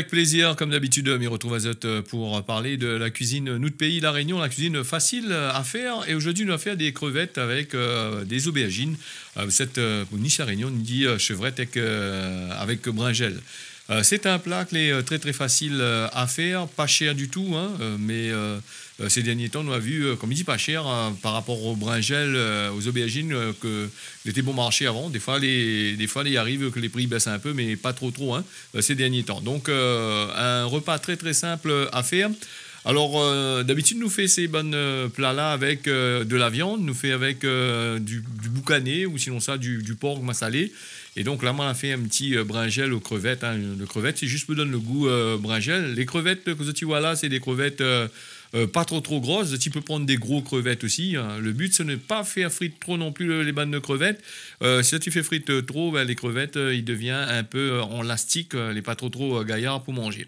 avec plaisir, comme d'habitude, m'y retrouve Azot euh, pour parler de la cuisine Nous de Pays, La Réunion, la cuisine facile à faire. Et aujourd'hui, on va faire des crevettes avec euh, des aubergines. Euh, cette niche à Réunion, on dit chevrette avec, avec bringel. Euh, c'est un plat qui est euh, très très facile euh, à faire, pas cher du tout, hein, mais ces derniers temps, on a vu, comme il dit, pas cher hein, par rapport aux bringelles, aux aubergines, que qu'il bon marché avant. Des fois, des fois, il arrive que les prix baissent un peu, mais pas trop trop hein, ces derniers temps. Donc, un repas très très simple à faire. Alors, euh, d'habitude, nous fait ces bonnes euh, plats-là avec euh, de la viande, nous fait avec du, boucané ou sinon ça, du, du porc massalé. Et donc là, on a fait un petit bringel aux crevettes. Hein. crevettes, crevette, c'est juste pour donner le goût bringel. Les crevettes que tu là, c'est des crevettes pas trop trop grosses. Tu peux prendre des gros crevettes aussi. Hein. Le but, c'est de ne pas faire frites trop non plus les bandes de crevettes. si tu fais frites trop, ben, les crevettes, il devient un peu en lastique, les pas trop trop gaillards pour manger.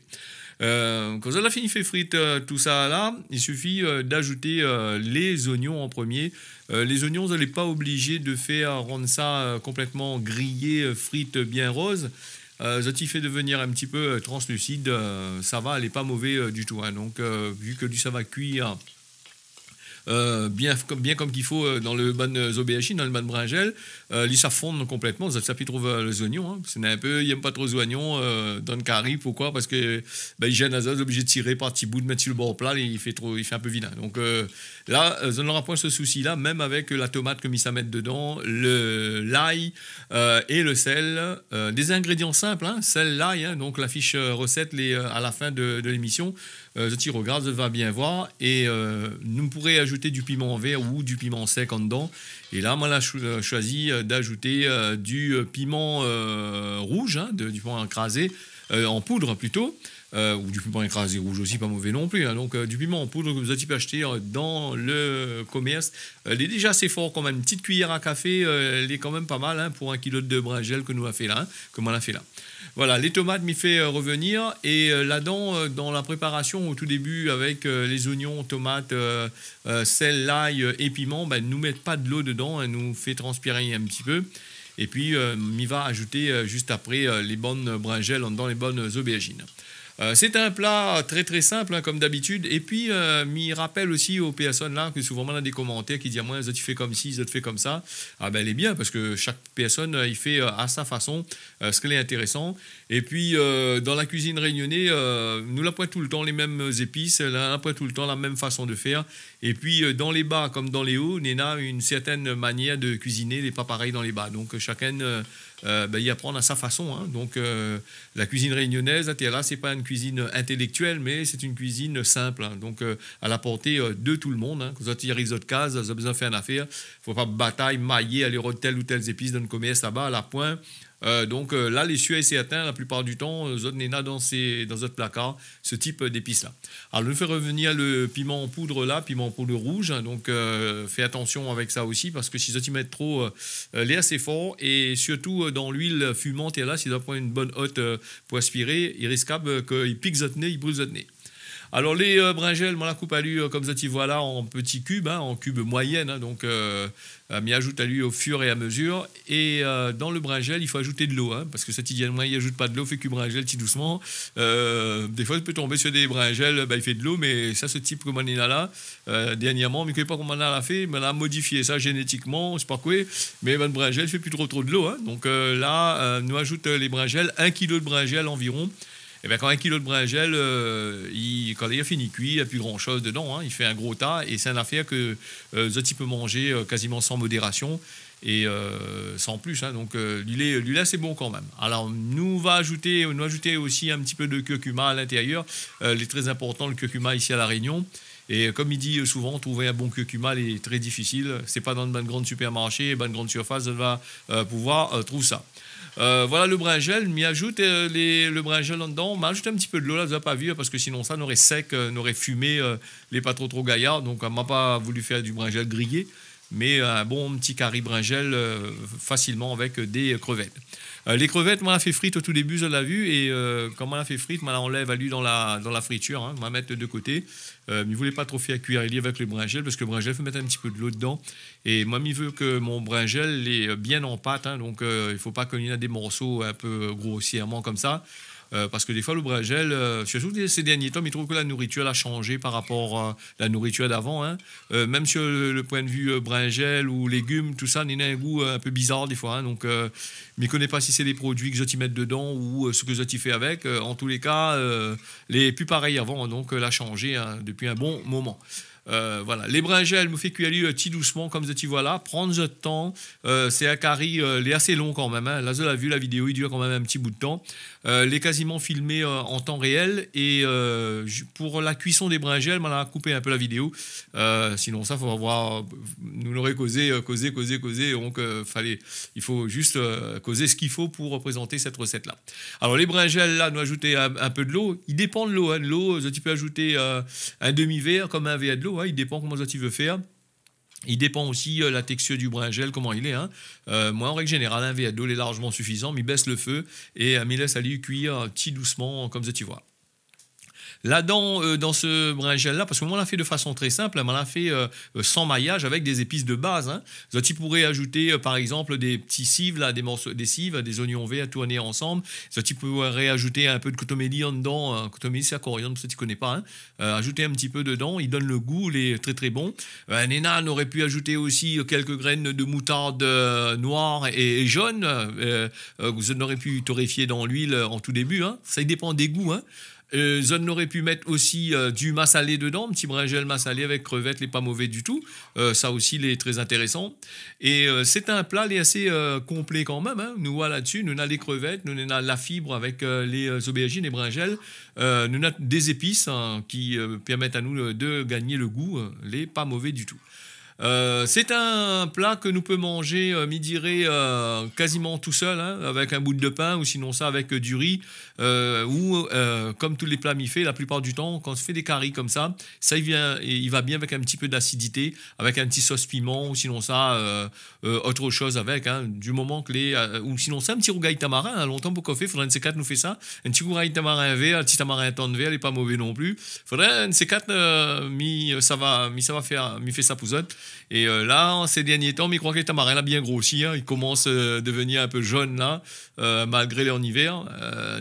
Euh, quand on a fini fait frites, euh, tout ça là, il suffit euh, d'ajouter les oignons en premier. les oignons, vous n'allez pas obligé de faire rendre ça complètement grillé, frites bien rose Euh, t'y fait devenir un petit peu translucide, ça va, elle n'est pas mauvaise du tout. Hein. donc, vu que du ça va cuire euh, bien, comme, bien comme qu'il faut euh, dans le ban euh, dans le ban Bringel. Euh, ça s'affondent complètement. Ça, ça trouve les oignons. Hein. C'est un peu, ils pas trop les oignons dans le carré. Pourquoi Parce que ben, ils gênent à ça, de tirer par petits bouts, de mettre sur le bord plat, il fait, trop, il fait un peu vilain. Donc là, on n'aura pas ce souci-là, même avec la tomate que mis à mettre dedans, l'ail et le sel. des ingrédients simples, hein, sel, l'ail. Hein. donc la fiche recette les, à la fin de, de l'émission euh, regarde, je va bien voir et euh, nous pourrez ajouter du piment vert ou du piment sec en dedans. Et là, moi, j'ai choisi euh, d'ajouter euh, du piment rouge, hein, du piment écrasé, en poudre plutôt. ou du piment écrasé rouge aussi, pas mauvais non plus. Hein. donc, du piment en poudre que vous avez acheter dans le commerce. il est déjà assez fort quand même. Une petite cuillère à café, elle est quand même pas mal hein, pour un kilo de brin gel que nous a fait là, que on l'a fait là. Voilà, les tomates m'y fait euh, revenir. Et euh, là-dedans, euh, dans la préparation au tout début avec les oignons, tomates, sel, l'ail et piment, ben, nous met pas de l'eau dedans, elle nous fait transpirer un petit peu. Et puis, m'y va ajouter juste après les bonnes bringelles, dans les bonnes aubergines. Euh, c'est un plat très très simple, hein, comme d'habitude. Et puis, euh, il rappelle aussi aux personnes là que souvent on a des commentaires qui disent ah, Moi, tu fais comme ci, tu fais comme ça. Ah ben, elle est bien parce que chaque personne, euh, il fait euh, à sa façon ce qu'elle est intéressant. Et puis, dans la cuisine réunionnaise, nous la tout le temps les mêmes épices, la pointe tout le temps la même façon de faire. Et puis, dans les bas comme dans les hauts, on une certaine manière de cuisiner, n'est pas pareil dans les bas. Donc, chacun euh, ben, il apprend apprendre à sa façon. Hein. Donc, euh, la cuisine réunionnaise, ce hein, n'est c'est pas une cuisine intellectuelle, mais c'est une cuisine simple. Hein. Donc, euh, à la portée de tout le monde. Quand vous les de case, vous avez besoin de faire une affaire. Il ne faut pas bataille, mailler, aller rendre telle ou telle épice dans le commerce là-bas, à la pointe. Euh, donc euh, là, les sujets c'est atteint la plupart du temps, euh, zone dans, ses, dans notre placard, ce type d'épices là. Alors, je fais revenir le piment en poudre là, piment en poudre rouge, hein, donc euh, fais attention avec ça aussi parce que si tu mets trop, l'air c'est fort et surtout dans l'huile fumante et là, si vous prendre une bonne hotte pour aspirer, il risque qu'il pique votre nez, il brûle votre nez. Alors les euh, bringelles, moi la coupe à lui, euh, comme ça, tu vois là, en petits cubes, hein, en cube moyenne, hein, donc euh, m'y ajoute à lui au fur et à mesure. Et euh, dans le bringel, il faut ajouter de l'eau, hein, parce que ça, il n'y ajoute pas de l'eau, fait que bringel, petit doucement. des fois, il peut tomber sur des bringelles, bah, il fait de l'eau, mais ça, ce type comme on a là, dernièrement, mais je ne pas comment on l'a fait, mais on a modifié ça génétiquement, je sais pas quoi, mais le bringel, fait plus trop trop de l'eau. donc là, nous ajoute les bringelles, un kilo de bringel environ. Eh quand un kilo de bringel, euh, quand il a fini cuit, il n'y a plus grand-chose dedans. Hein. Il fait un gros tas et c'est une affaire que euh, Zotti peut manger euh, quasiment sans modération et euh, sans plus. Hein. Donc, l'huile, c'est bon quand même. Alors, nous, va ajouter, nous ajouter aussi un petit peu de curcuma à l'intérieur. il est très important, le curcuma ici à La Réunion. Et comme il dit souvent, trouver un bon curcuma est très difficile. C'est pas dans une grande supermarché, une grande surface, on va euh, pouvoir euh, trouver ça. Euh, voilà le bringel, m'y ajoute les, le bringel en dedans, on m'a ajouté un petit peu de l'eau là, vous n'avez pas vu, parce que sinon ça n'aurait sec, n'aurait fumé les pas trop trop gaillards, donc on m'a pas voulu faire du gel grillé mais un bon petit curry bringel euh, facilement avec des crevettes. Euh, les crevettes, moi, on a fait frites au tout début, je l'ai vu, et quand euh, on a fait frites, moi, on l'enlève à lui dans la, dans la friture, hein, on va mettre de côté. Euh, ne voulais pas trop faire cuire il avec le bringel parce que le bringel faut mettre un petit peu de l'eau dedans et moi m'y veux que mon bringel est bien en pâte hein, donc il faut pas qu'on y ait des morceaux un peu grossièrement comme ça euh, parce que des fois, le Brésil, euh, surtout ces derniers temps, il trouve que la nourriture a changé par rapport à euh, la nourriture d'avant. Hein. Euh, même sur le, point de vue bringel ou légumes, tout ça, il a un goût un peu bizarre des fois. Hein. Donc, donc, mais connaît pas si c'est des produits que t'y mets dedans ou ce que zotti fait avec. en tous les cas, les plus pareil avant, hein, donc l'a changé depuis un bon moment. Euh, voilà. cuire euh, un petit doucement, comme vous voilà. Prendre ce temps. Euh, c'est un carré euh, il est assez long quand même. Hein. Là, je l'ai vu, la vidéo, il dure quand même un petit bout de temps. il est quasiment filmé en temps réel. Et pour la cuisson des bringelles, on a coupé un peu la vidéo. sinon, ça, faut voir. Nous l'aurait causé, causé, causé, causé. Donc, fallait, il faut juste causer ce qu'il faut pour représenter cette recette-là. Alors, les bringelles, là, nous ajouter un, peu de l'eau. Il dépend de l'eau. Hein. de L'eau, tu peux ajouter un demi-verre comme un verre de l'eau il dépend comment tu veux faire. Il dépend aussi euh, la texture du brin gel, comment il est. Hein. Euh, moi, en règle générale, un verre d'eau est largement suffisant, mais baisse le feu et euh, il laisse aller cuire petit doucement, comme ça tu vois là dent euh, dans ce brin gel là parce que moi, on l'a fait de façon très simple, hein, on l'a fait euh, euh, sans maillage avec des épices de base. Hein. Donc, tu pourrais ajouter, par exemple, des petits cives, là, des morceaux, des cives, des oignons verts tournés ensemble. Donc, tu pourrais ajouter un peu de cotomélie en dedans. Hein. c'est à coriandre, si tu connais pas. Hein. ajouter un petit peu dedans, il donne le goût, il est très très bon. un n'aurait aurait pu ajouter aussi quelques graines de moutarde noire et, jaune. vous en pu torréfier dans l'huile en tout début. Hein. Ça dépend des goûts. Hein. Euh, aurait pu mettre aussi euh, du massalé dedans, un petit bringel massalé avec crevettes, les pas mauvais du tout. Euh, ça aussi, il est très intéressant. Et euh, c'est un plat, il est assez complet quand même. Hein. Nous, là-dessus, nous avons les crevettes, nous avons la fibre avec les aubergines et bringelles. nous avons des épices hein, qui permettent à nous de gagner le goût, les pas mauvais du tout. Euh, c'est un plat que nous peut manger euh, euh, quasiment tout seul, hein, avec un bout de pain ou sinon ça avec du riz. Euh, ou comme tous les plats mi fait la plupart du temps, quand on se fait des caries comme ça, ça il, vient, il va bien avec un petit peu d'acidité, avec un petit sauce piment ou sinon ça autre chose avec. Hein, du moment que les ou sinon ça un petit rougail tamarin. Hein, longtemps pour café, faudrait un C4 nous fait ça. Un petit rougail tamarin vert, un petit tamarin tendre vert, il est pas mauvais non plus. Faudrait un C4 mi ça va mi ça va faire mi fait ça pouzote. Et euh, là, ces derniers temps, que le Tamarin a bien grossi. Hein. Il commence euh, à devenir un peu jaune là, euh, malgré leur hiver.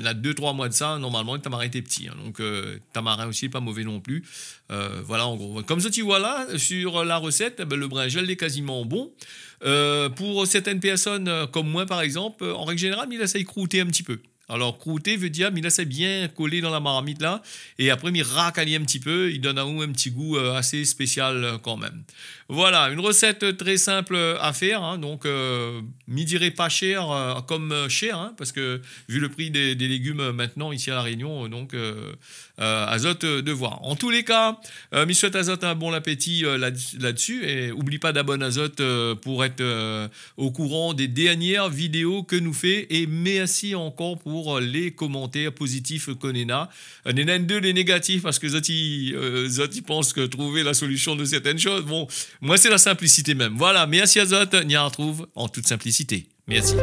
là, deux, trois mois de ça, normalement, le tamarin était petit. Hein. donc Donc, tamarin aussi, pas mauvais non plus. voilà, en gros. Comme ça, tu vois là, sur la recette, eh ben, le gel est quasiment bon. pour certaines personnes comme moi par exemple, en règle générale, il de croûter un petit peu. Alors, croûter veut dire, mais là, c'est bien collé dans la marmite, là. Et après, il racalie un petit peu. Il donne un petit goût euh, assez spécial euh, quand même. Voilà, une recette très simple à faire. Hein. donc, euh, midi pas cher, euh, comme cher, hein, parce que vu le prix des, légumes maintenant ici à La Réunion, donc, azote de voir. En tous les cas, euh, souhaite azote un bon appétit là-dessus. et oublie pas d'abonner azote pour être au courant des dernières vidéos que nous fait. Et merci encore pour euh, les commentaires positifs qu'on a. On les négatifs parce que Zati, euh, il pense que trouver la solution de certaines choses. Bon, moi c'est la simplicité même. Voilà, merci à Zot, on y retrouve en toute simplicité. Merci.